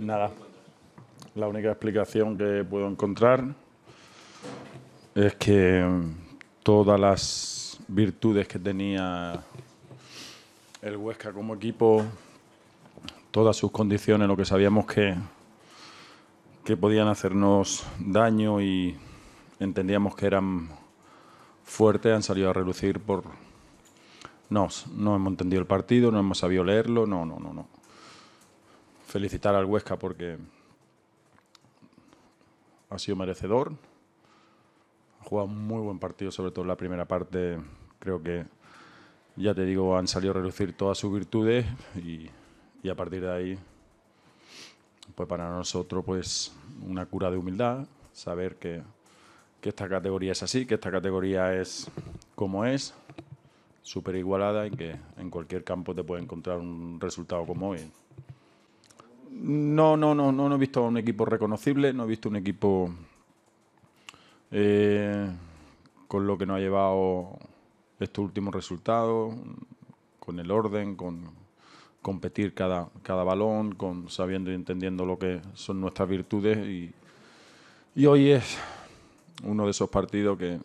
Nada. La única explicación que puedo encontrar es que mm, todas las virtudes que tenía el Huesca como equipo, todas sus condiciones, lo que sabíamos que, que podían hacernos daño y entendíamos que eran fuertes, han salido a relucir por... No, no hemos entendido el partido, no hemos sabido leerlo, no, no, no, no felicitar al Huesca porque ha sido merecedor. Ha jugado un muy buen partido, sobre todo en la primera parte. Creo que, ya te digo, han salido a relucir todas sus virtudes y, a partir de ahí, pues para nosotros, pues una cura de humildad, saber que, que esta categoría es así, que esta categoría es como es, súper igualada y que en cualquier campo te puede encontrar un resultado como hoy. No, no, no, no, he visto un equipo reconocible, no he visto un equipo eh, con lo que nos ha llevado estos últimos resultados, con el orden, con competir cada, cada balón, con sabiendo y entendiendo lo que son nuestras virtudes y, hoy es uno de esos partidos que,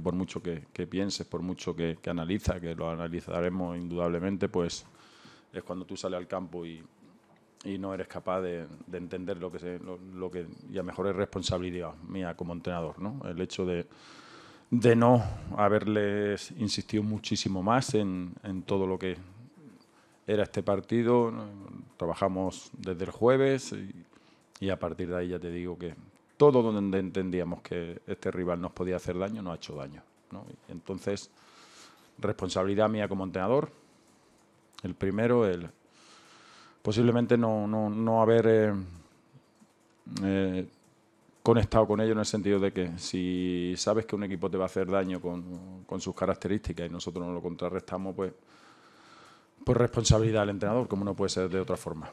por mucho que, pienses, por mucho que, que analiza, que lo analizaremos indudablemente, pues es cuando tú sales al campo y, y no eres capaz de, de entender lo que, se, lo, que, y mejor es responsabilidad mía como entrenador, ¿no? El hecho de, de no haberles insistido muchísimo más en, en, todo lo que era este partido. Trabajamos desde el jueves y, a partir de ahí ya te digo que todo donde entendíamos que este rival nos podía hacer daño, no ha hecho daño. ¿no? Entonces, responsabilidad mía como entrenador, el primero, el, posiblemente no, no, no haber eh, eh, conectado con ellos en el sentido de que si sabes que un equipo te va a hacer daño con, sus características y nosotros no lo contrarrestamos, pues por responsabilidad del entrenador, como no puede ser de otra forma.